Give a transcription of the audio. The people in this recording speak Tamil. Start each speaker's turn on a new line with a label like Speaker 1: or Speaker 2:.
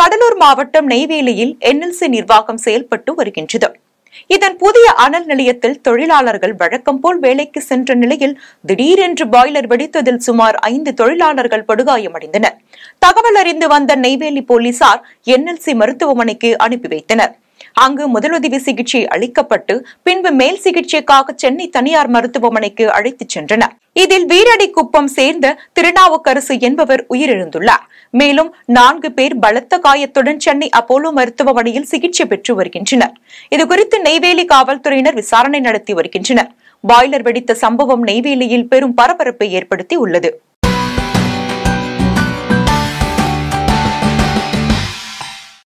Speaker 1: கடலூர் மாவட்டம் நெய்வேலியில் என்எல்சி நிர்வாகம் செயல்பட்டு வருகின்றது இதன் புதிய அனல் நிலையத்தில் தொழிலாளர்கள் வழக்கம் போல் வேலைக்கு சென்ற நிலையில் திடீரென்று பாய்லர் வெடித்ததில் சுமார் ஐந்து தொழிலாளர்கள் படுகாயமடைந்தனர் தகவல் அறிந்து வந்த நெய்வேலி போலீசார் என்எல்சி மருத்துவமனைக்கு அனுப்பி வைத்தனர் அங்கு முதலுதவி சிகிச்சை அளிக்கப்பட்டு பின்பு மேல் சிகிச்சைக்காக சென்னை தனியார் மருத்துவமனைக்கு அழைத்துச் சென்றனர் இதில் வீரடி குப்பம் சேர்ந்த திருநாவுக்கரசு என்பவர் உயிரிழந்துள்ளார் மேலும் நான்கு பேர் பலத்த காயத்துடன் சென்னை அப்போலோ மருத்துவமனையில் சிகிச்சை பெற்று வருகின்றனர் இதுகுறித்து நெய்வேலி காவல்துறையினர் விசாரணை நடத்தி வருகின்றனர் பாய்லர் வெடித்த சம்பவம் நெய்வேலியில் பெரும் பரபரப்பை ஏற்படுத்தி உள்ளது